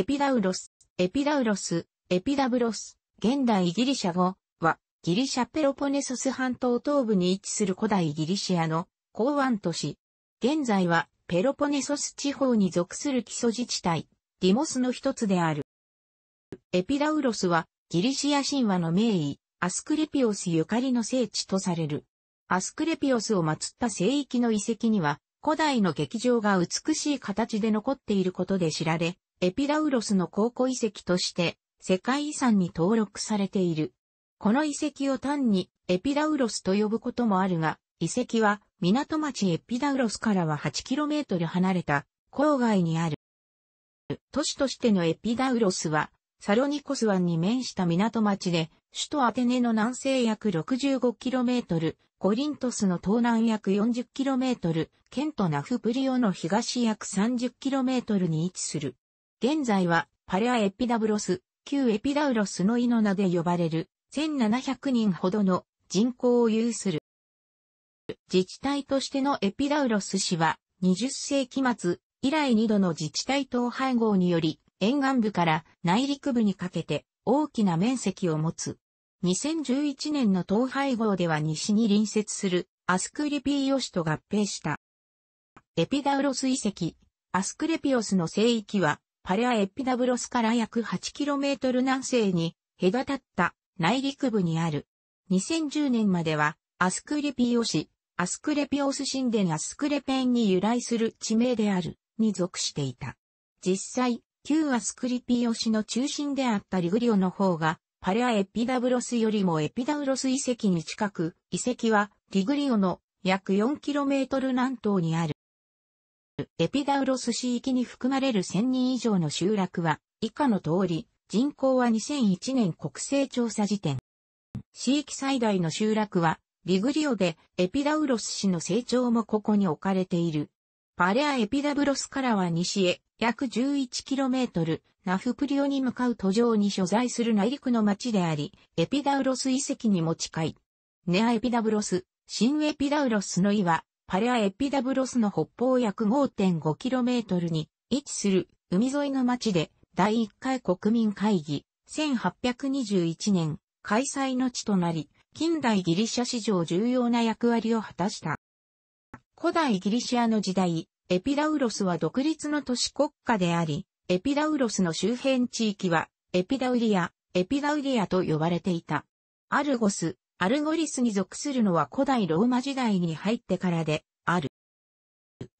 エピダウロス、エピダウロス、エピダブロス、現代ギリシャ語は、ギリシャペロポネソス半島東部に位置する古代ギリシアの港湾都市。現在は、ペロポネソス地方に属する基礎自治体、ディモスの一つである。エピダウロスは、ギリシア神話の名医、アスクレピオスゆかりの聖地とされる。アスクレピオスを祀った聖域の遺跡には、古代の劇場が美しい形で残っていることで知られ、エピダウロスの考古遺跡として世界遺産に登録されている。この遺跡を単にエピダウロスと呼ぶこともあるが、遺跡は港町エピダウロスからは 8km 離れた郊外にある。都市としてのエピダウロスは、サロニコス湾に面した港町で、首都アテネの南西約 65km、コリントスの東南約 40km、ケントナフプリオの東約 30km に位置する。現在はパレアエピダブロス、旧エピダウロスのイの名で呼ばれる1700人ほどの人口を有する。自治体としてのエピダウロス市は20世紀末以来2度の自治体統廃合により沿岸部から内陸部にかけて大きな面積を持つ。2011年の統廃合では西に隣接するアスクリピーオシと合併した。エピダウロス遺跡、アスクレピオスの聖域はパレアエピダブロスから約 8km 南西に隔たった内陸部にある。2010年まではアスクレピオ市、アスクレピオス神殿アスクレペンに由来する地名であるに属していた。実際、旧アスクリピオ市の中心であったリグリオの方がパレアエピダブロスよりもエピダブロス遺跡に近く、遺跡はリグリオの約 4km 南東にある。エピダウロス市域に含まれる1000人以上の集落は、以下の通り、人口は2001年国勢調査時点。市域最大の集落は、リグリオで、エピダウロス市の成長もここに置かれている。パレアエピダブロスからは西へ、約 11km、ナフプリオに向かう途上に所在する内陸の町であり、エピダウロス遺跡にも近い。ネアエピダブロス、新エピダウロスの岩、パレアエピダブロスの北方約 5.5km に位置する海沿いの町で第1回国民会議1821年開催の地となり、近代ギリシャ史上重要な役割を果たした。古代ギリシアの時代、エピダウロスは独立の都市国家であり、エピダウロスの周辺地域はエピダウリア、エピダウリアと呼ばれていた。アルゴス、アルゴリスに属するのは古代ローマ時代に入ってからで、ある。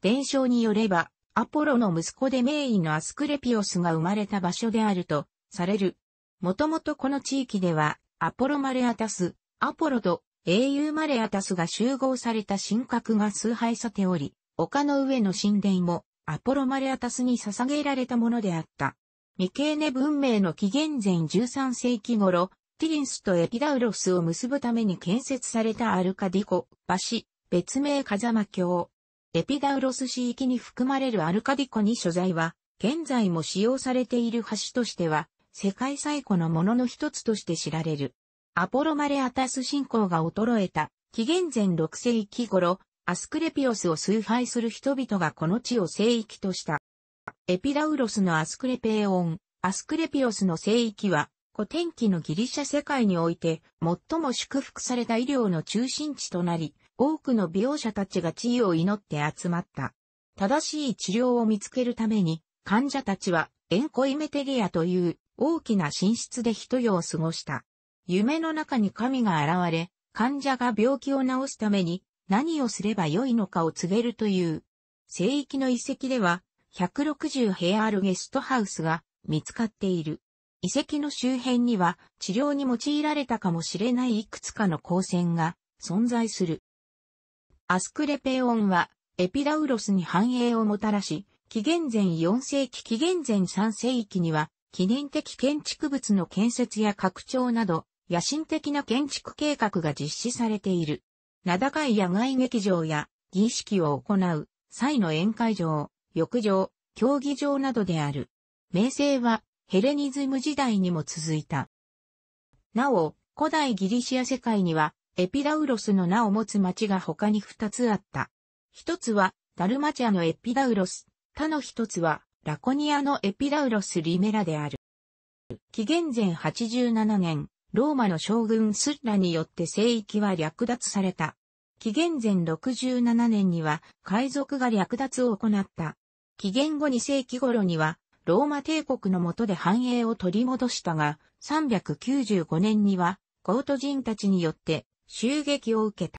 伝承によれば、アポロの息子で名医のアスクレピオスが生まれた場所であると、される。もともとこの地域では、アポロマレアタス、アポロと英雄マレアタスが集合された神格が崇拝さており、丘の上の神殿もアポロマレアタスに捧げられたものであった。ミケーネ文明の紀元前13世紀頃、ティリンスとエピダウロスを結ぶために建設されたアルカディコ橋、別名風間橋。エピダウロス市域に含まれるアルカディコに所在は、現在も使用されている橋としては、世界最古のものの一つとして知られる。アポロマレアタス信仰が衰えた、紀元前6世紀頃、アスクレピオスを崇拝する人々がこの地を聖域とした。エピダウロスのアスクレペーオン、アスクレピオスの聖域は、古天気のギリシャ世界において最も祝福された医療の中心地となり、多くの美容者たちが地位を祈って集まった。正しい治療を見つけるために、患者たちはエンコイメテリアという大きな寝室で一夜を過ごした。夢の中に神が現れ、患者が病気を治すために何をすればよいのかを告げるという。聖域の遺跡では160ヘアールゲストハウスが見つかっている。遺跡の周辺には治療に用いられたかもしれないいくつかの光線が存在する。アスクレペオンはエピラウロスに繁栄をもたらし、紀元前4世紀紀元前3世紀には記念的建築物の建設や拡張など野心的な建築計画が実施されている。名高い野外劇場や儀式を行う際の宴会場、浴場、競技場などである。名声はヘレニズム時代にも続いた。なお、古代ギリシア世界には、エピラウロスの名を持つ町が他に二つあった。一つは、ダルマチアのエピラウロス、他の一つは、ラコニアのエピラウロスリメラである。紀元前87年、ローマの将軍スッラによって聖域は略奪された。紀元前67年には海賊が略奪を行った。紀元後2世紀頃にはローマ帝国の下で繁栄を取り戻したが、395年には、コート人たちによって襲撃を受け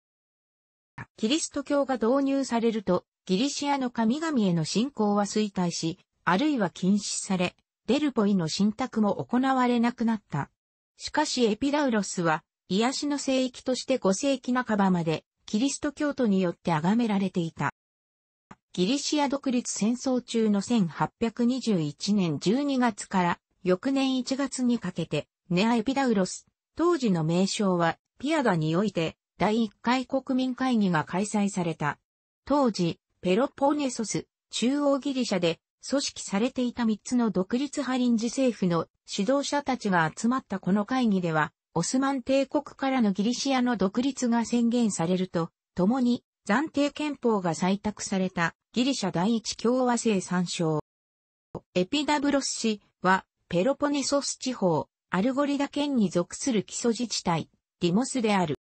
た。キリスト教が導入されると、ギリシアの神々への信仰は衰退し、あるいは禁止され、デルポイの信託も行われなくなった。しかしエピダウロスは、癒しの聖域として5世紀半ばまで、キリスト教徒によって崇められていた。ギリシア独立戦争中の1821年12月から翌年1月にかけてネアエピダウロス、当時の名称はピアダにおいて第1回国民会議が開催された。当時、ペロポーネソス、中央ギリシャで組織されていた3つの独立派臨時政府の指導者たちが集まったこの会議では、オスマン帝国からのギリシアの独立が宣言されると、共に暫定憲法が採択された。ギリシャ第一共和制参照。エピダブロス市は、ペロポネソス地方、アルゴリダ県に属する基礎自治体、ディモスである。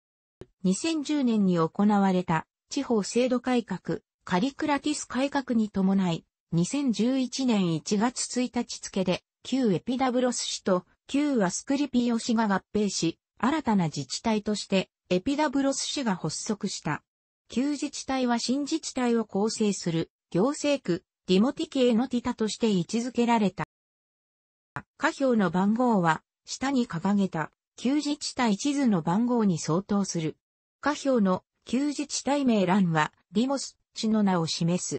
2010年に行われた地方制度改革、カリクラティス改革に伴い、2011年1月1日付で、旧エピダブロス市と旧アスクリピオ市が合併し、新たな自治体としてエピダブロス市が発足した。旧自治体は新自治体を構成する行政区、ディモティ系のティタとして位置づけられた。下表の番号は、下に掲げた、旧自治体地図の番号に相当する。下表の旧自治体名欄は、ディモス地の名を示す。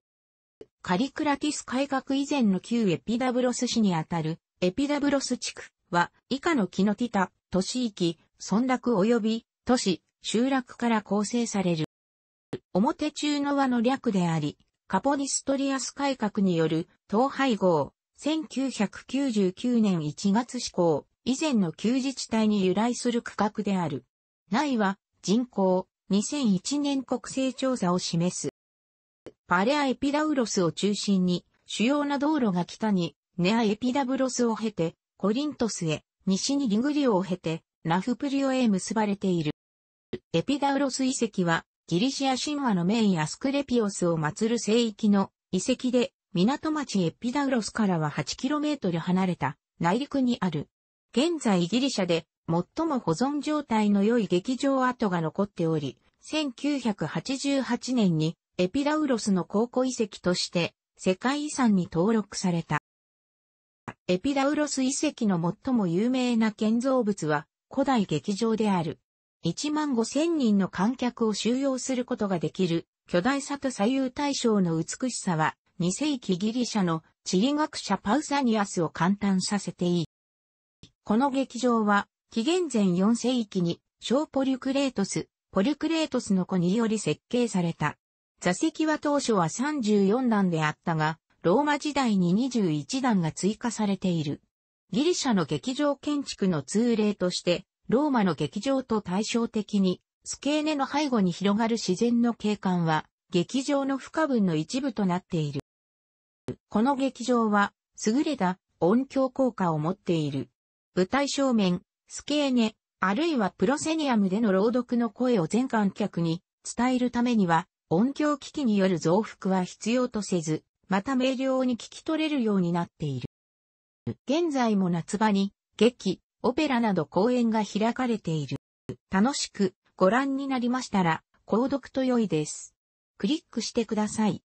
カリクラティス改革以前の旧エピダブロス市にあたる、エピダブロス地区は、以下のキノティタ、都市域、村落及び、都市、集落から構成される。表中の和の略であり、カポディストリアス改革による統廃合、1999年1月施行、以前の旧自治体に由来する区画である。内は人口、2001年国勢調査を示す。パレアエピダウロスを中心に、主要な道路が北に、ネアエピダブロスを経て、コリントスへ、西にリグリオを経て、ラフプリオへ結ばれている。エピダウロス遺跡は、ギリシア神話のメインアスクレピオスを祀る聖域の遺跡で、港町エピダウロスからは 8km 離れた内陸にある。現在ギリシャで最も保存状態の良い劇場跡が残っており、1988年にエピダウロスの考古遺跡として世界遺産に登録された。エピダウロス遺跡の最も有名な建造物は古代劇場である。1万5千人の観客を収容することができる巨大さと左右対称の美しさは2世紀ギリシャの地理学者パウサニアスを感嘆させていい。この劇場は紀元前4世紀に小ポリュクレートス、ポリュクレートスの子により設計された。座席は当初は34段であったが、ローマ時代に21段が追加されている。ギリシャの劇場建築の通例として、ローマの劇場と対照的に、スケーネの背後に広がる自然の景観は、劇場の不可分の一部となっている。この劇場は、優れた音響効果を持っている。舞台正面、スケーネ、あるいはプロセニアムでの朗読の声を全観客に伝えるためには、音響機器による増幅は必要とせず、また明瞭に聞き取れるようになっている。現在も夏場に、劇、オペラなど公演が開かれている。楽しくご覧になりましたら、購読と良いです。クリックしてください。